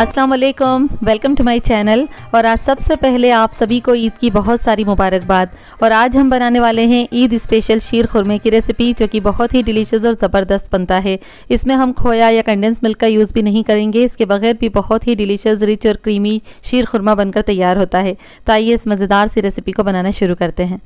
अस्सलाम वालेकुम welcome to my channel और आज सबसे पहले आप सभी को ईद की बहुत सारी मुबारकबाद और आज हम बनाने वाले हैं ईद स्पेशल शीर खुरमे की रेसिपी जो कि बहुत ही डिलीशियस और ज़बरदस्त बनता है इसमें हम खोया या कंडेंस मिल्क का यूज़ भी नहीं करेंगे इसके बगैर भी बहुत ही डिलीशियस रिच और क्रीमी शीर खुरमा बनकर तैयार होता है तो आइए इस मज़ेदार सी रेसिपी को बनाना शुरू करते हैं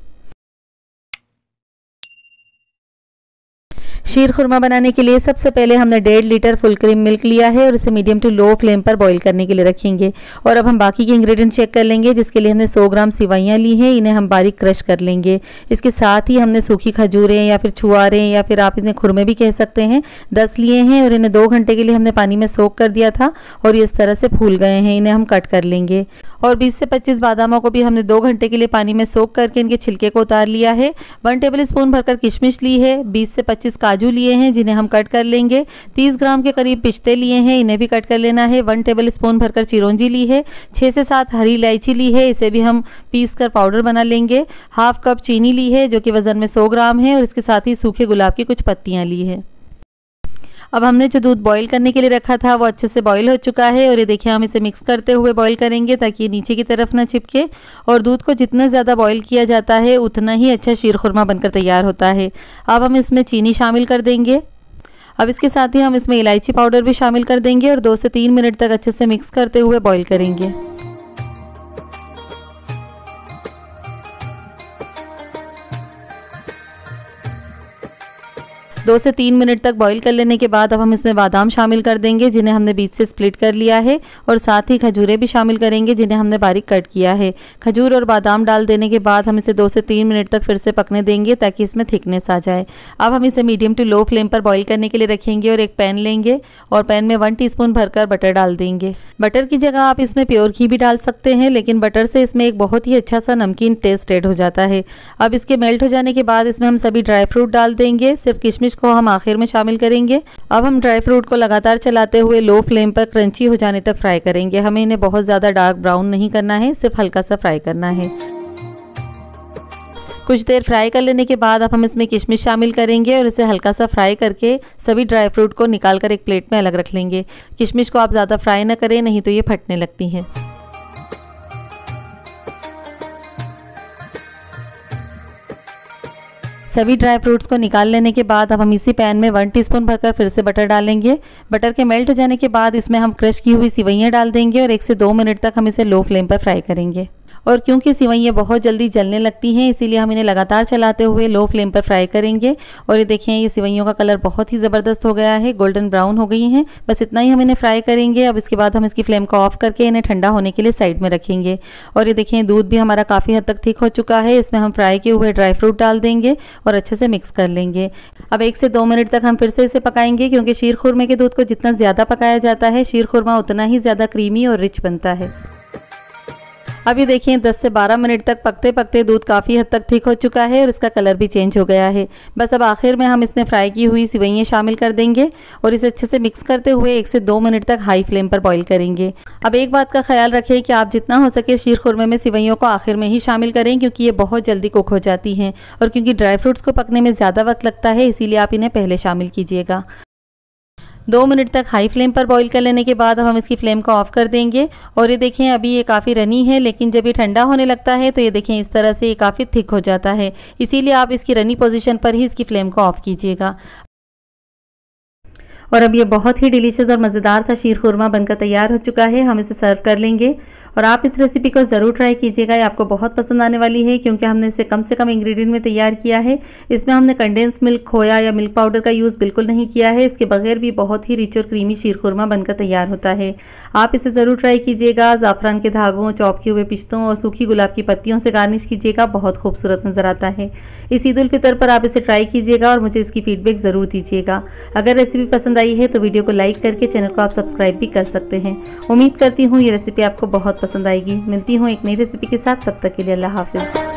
शीर खुरमा बनाने के लिए सबसे पहले हमने डेढ़ लीटर फुल क्रीम मिल्क लिया है और इसे मीडियम टू लो फ्लेम पर बॉईल करने के लिए रखेंगे और अब हम बाकी के इंग्रेडिएंट चेक कर लेंगे जिसके लिए हमने 100 ग्राम सिवाइयाँ ली हैं इन्हें हम बारीक क्रश कर लेंगे इसके साथ ही हमने सूखी खजूरें या फिर छुआरें या फिर आप इन्हें खुरमे भी कह सकते हैं दस लिए हैं और इन्हें दो घंटे के लिए हमने पानी में सोख कर दिया था और ये इस तरह से फूल गए हैं इन्हें हम कट कर लेंगे और 20 से 25 बादामों को भी हमने दो घंटे के लिए पानी में सोख करके इनके छिलके को उतार लिया है वन टेबल स्पून भरकर किशमिश ली है बीस से पच्चीस काजू लिए हैं जिन्हें हम कट कर लेंगे तीस ग्राम के करीब पिस्ते लिए हैं इन्हें भी कट कर लेना है वन टेबल स्पून भरकर चिरौंजी ली है छः से सात हरी इलायची ली है इसे भी हम पीस कर पाउडर बना लेंगे हाफ कप चीनी ली है जो कि वज़न में सौ ग्राम है और इसके साथ ही सूखे गुलाब की कुछ पत्तियाँ ली है अब हमने जो दूध बॉईल करने के लिए रखा था वो अच्छे से बॉईल हो चुका है और ये देखिए हम इसे मिक्स करते हुए बॉईल करेंगे ताकि ये नीचे की तरफ ना चिपके और दूध को जितना ज़्यादा बॉईल किया जाता है उतना ही अच्छा शीर खुरमा बनकर तैयार होता है अब हम इसमें चीनी शामिल कर देंगे अब इसके साथ ही हम इसमें इलायची पाउडर भी शामिल कर देंगे और दो से तीन मिनट तक अच्छे से मिक्स करते हुए बॉयल करेंगे दो से तीन मिनट तक बॉईल कर लेने के बाद अब हम इसमें बादाम शामिल कर देंगे जिन्हें हमने बीच से स्प्लिट कर लिया है और साथ ही खजूरें भी शामिल करेंगे जिन्हें हमने बारीक कट किया है खजूर और बादाम डाल देने के बाद हम इसे दो से तीन मिनट तक फिर से पकने देंगे ताकि इसमें थिकनेस आ जाए अब हम इसे मीडियम टू लो फ्लेम पर बॉयल करने के लिए रखेंगे और एक पैन लेंगे और पैन में वन टी भरकर बटर डाल देंगे बटर की जगह आप इसमें प्योर घी भी डाल सकते हैं लेकिन बटर से इसमें एक बहुत ही अच्छा सा नमकीन टेस्ट एड हो जाता है अब इसके मेल्ट हो जाने के बाद इसमें हम सभी ड्राई फ्रूट डाल देंगे सिर्फ किशमिश इसको हम आखिर में शामिल करेंगे अब हम ड्राई फ्रूट को लगातार चलाते हुए लो फ्लेम पर क्रंची हो जाने तक फ्राई करेंगे हमें इन्हें बहुत ज़्यादा डार्क ब्राउन नहीं करना है सिर्फ हल्का सा फ्राई करना है कुछ देर फ्राई कर लेने के बाद अब हम इसमें किशमिश शामिल करेंगे और इसे हल्का सा फ्राई करके सभी ड्राई फ्रूट को निकाल कर एक प्लेट में अलग रख लेंगे किशमिश को आप ज़्यादा फ्राई ना करें नहीं तो ये फटने लगती हैं सभी ड्राई फ्रूट्स को निकाल लेने के बाद अब हम इसी पैन में वन टीस्पून भरकर फिर से बटर डालेंगे बटर के मेल्ट हो जाने के बाद इसमें हम क्रश की हुई सिवैयाँ डाल देंगे और एक से दो मिनट तक हम इसे लो फ्लेम पर फ्राई करेंगे और क्योंकि सिवैयाँ बहुत जल्दी जलने लगती हैं इसीलिए हम इन्हें लगातार चलाते हुए लो फ्लेम पर फ्राई करेंगे और ये देखें ये सिवैयों का कलर बहुत ही ज़बरदस्त हो गया है गोल्डन ब्राउन हो गई हैं बस इतना ही हम इन्हें फ्राई करेंगे अब इसके बाद हम इसकी फ्लेम को ऑफ करके इन्हें ठंडा होने के लिए साइड में रखेंगे और ये देखें दूध भी हमारा काफ़ी हद तक ठीक हो चुका है इसमें हम फ्राई किए हुए ड्राई फ्रूट डाल देंगे और अच्छे से मिक्स कर लेंगे अब एक से दो मिनट तक हम फिर से इसे पकाएंगे क्योंकि शीर खुरमे के दूध को जितना ज़्यादा पकाया जाता है शीर खुरमा उतना ही ज़्यादा क्रीमी और रिच बनता है अभी देखिए 10 से 12 मिनट तक पकते पकते दूध काफ़ी हद तक ठीक हो चुका है और इसका कलर भी चेंज हो गया है बस अब आखिर में हम इसमें फ्राई की हुई सिवैयाँ शामिल कर देंगे और इसे अच्छे से मिक्स करते हुए एक से दो मिनट तक हाई फ्लेम पर बॉयल करेंगे अब एक बात का ख्याल रखें कि आप जितना हो सके शीर खुरमे में सिवैयों को आखिर में ही शामिल करें क्योंकि ये बहुत जल्दी कुक हो जाती हैं और क्योंकि ड्राई फ्रूट्स को पकने में ज़्यादा वक्त लगता है इसीलिए आप इन्हें पहले शामिल कीजिएगा दो मिनट तक हाई फ्लेम पर बॉईल कर लेने के बाद अब हम इसकी फ्लेम को ऑफ कर देंगे और ये देखें अभी ये काफ़ी रनी है लेकिन जब ये ठंडा होने लगता है तो ये देखें इस तरह से ये काफ़ी थिक हो जाता है इसीलिए आप इसकी रनी पोजिशन पर ही इसकी फ्लेम को ऑफ कीजिएगा और अब ये बहुत ही डिलीशियस और मज़ेदार सा शीर खुरमा बनकर तैयार हो चुका है हम इसे सर्व कर लेंगे और आप इस रेसिपी को ज़रूर ट्राई कीजिएगा ये आपको बहुत पसंद आने वाली है क्योंकि हमने इसे कम से कम इंग्रेडिएंट में तैयार किया है इसमें हमने कंडेंस मिल्क खोया या मिल्क पाउडर का यूज़ बिल्कुल नहीं किया है इसके बगैर भी बहुत ही रिच और क्रीमी शीरखुरमा बनकर तैयार होता है आप इसे ज़रूर ट्राई कीजिएगा ज़ाफ़रान के धागों चौप हुए पिश्तों और सूखी गुलाब की पत्तियों से गार्निश कीजिएगा बहुत खूबसूरत नज़र आता है इस ईद उल पर आप इसे ट्राई कीजिएगा और मुझे इसकी फीडबैक ज़रूर दीजिएगा अगर रेसिपी पसंद आई है तो वीडियो को लाइक करके चैनल को आप सब्सक्राइब भी कर सकते हैं उम्मीद करती हूँ ये रेसिपी आपको बहुत पसंद आएगी मिलती हूँ एक नई रेसिपी के साथ तब तक के लिए अल्लाह हाफिज़